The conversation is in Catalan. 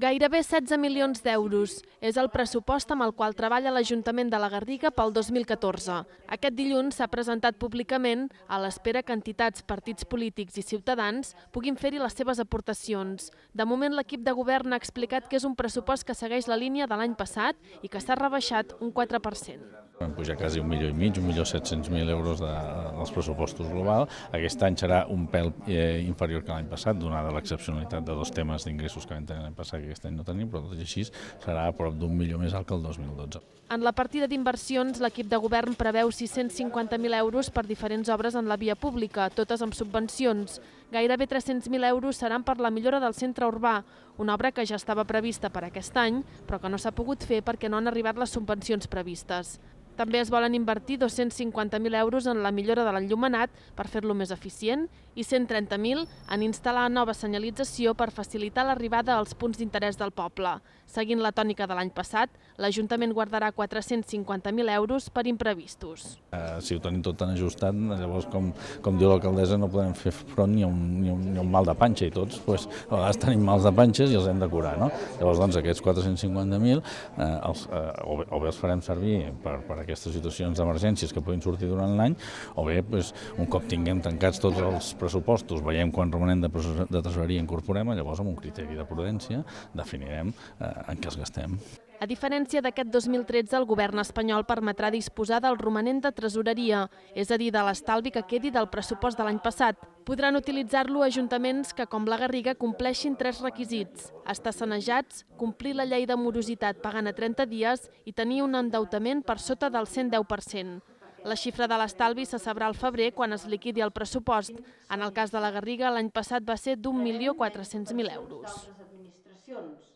Gairebé 16 milions d'euros és el pressupost amb el qual treballa l'Ajuntament de la Garriga pel 2014. Aquest dilluns s'ha presentat públicament a l'espera que entitats, partits polítics i ciutadans puguin fer-hi les seves aportacions. De moment, l'equip de govern ha explicat que és un pressupost que segueix la línia de l'any passat i que s'ha rebaixat un 4%. Vam pujar quasi un milió i mig, un milió 700.000 euros de, dels pressupostos global. Aquest any serà un pèl eh, inferior que l'any passat, donada l'excepcionalitat de dos temes d'ingressos que vam tenir l'any passat que aquest any no tenim, però tot i així serà a prop d'un milió més alt que el 2012. En la partida d'inversions, l'equip de govern preveu 650.000 euros per diferents obres en la via pública, totes amb subvencions. Gairebé 300.000 euros seran per la millora del centre urbà, una obra que ja estava prevista per aquest any, però que no s'ha pogut fer perquè no han arribat les subvencions previstes. També es volen invertir 250.000 euros en la millora de l'enllumenat per fer-lo més eficient i 130.000 en instal·lar nova senyalització per facilitar l'arribada als punts d'interès del poble. Seguint la tònica de l'any passat, l'Ajuntament guardarà 450.000 euros per imprevistos. Eh, si ho tenim tot tan ajustat, llavors, com, com diu l'alcaldessa, no podem fer front ni a un, ni a un, ni un mal de panxa i tots, pues, a vegades tenim mals de panxes i els hem de curar. No? Llavors, doncs, aquests 450.000 eh, els, eh, o bé els farem servir per, per d'aquestes situacions d'emergències que puguin sortir durant l'any, o bé, pues, un cop tinguem tancats tots els pressupostos, veiem quan remenem de, de tresoreria incorporem, llavors amb un criteri de prudència definirem eh, en què els gastem. A diferència d'aquest 2013, el govern espanyol permetrà disposar del romanent de tresoreria, és a dir, de l'estalvi que quedi del pressupost de l'any passat. Podran utilitzar-lo ajuntaments que, com la Garriga, compleixin tres requisits. Estar sanejats, complir la llei de morositat pagant a 30 dies i tenir un endeutament per sota del 110%. La xifra de l'estalvi se sabrà al febrer quan es liquidi el pressupost. En el cas de la Garriga, l'any passat va ser d'1.400.000 euros.